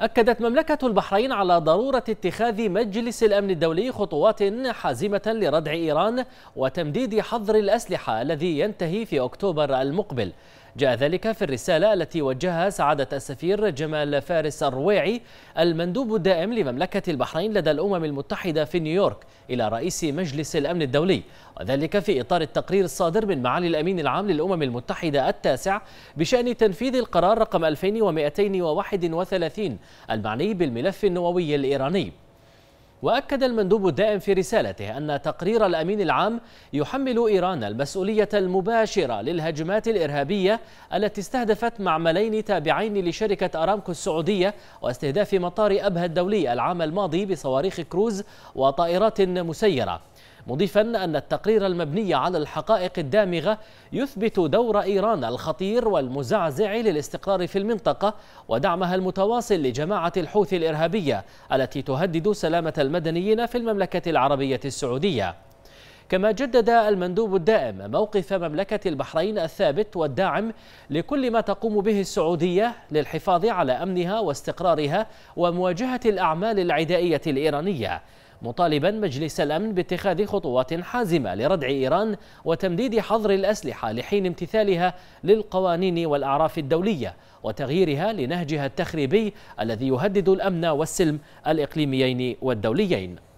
أكدت مملكة البحرين على ضرورة اتخاذ مجلس الأمن الدولي خطوات حازمة لردع إيران وتمديد حظر الأسلحة الذي ينتهي في أكتوبر المقبل جاء ذلك في الرسالة التي وجهها سعادة السفير جمال فارس الرويعي المندوب الدائم لمملكة البحرين لدى الأمم المتحدة في نيويورك إلى رئيس مجلس الأمن الدولي وذلك في إطار التقرير الصادر من معالي الأمين العام للأمم المتحدة التاسع بشأن تنفيذ القرار رقم 2231 المعني بالملف النووي الإيراني وأكد المندوب الدائم في رسالته أن تقرير الأمين العام يحمل إيران المسؤولية المباشرة للهجمات الإرهابية التي استهدفت معملين تابعين لشركة أرامكو السعودية واستهداف مطار أبها الدولي العام الماضي بصواريخ كروز وطائرات مسيرة مضيفا أن التقرير المبني على الحقائق الدامغة يثبت دور إيران الخطير والمزعزع للاستقرار في المنطقة ودعمها المتواصل لجماعة الحوثي الإرهابية التي تهدد سلامة المدنيين في المملكة العربية السعودية كما جدد المندوب الدائم موقف مملكة البحرين الثابت والداعم لكل ما تقوم به السعودية للحفاظ على أمنها واستقرارها ومواجهة الأعمال العدائية الإيرانية مطالبا مجلس الأمن باتخاذ خطوات حازمة لردع إيران وتمديد حظر الأسلحة لحين امتثالها للقوانين والأعراف الدولية وتغييرها لنهجها التخريبي الذي يهدد الأمن والسلم الإقليميين والدوليين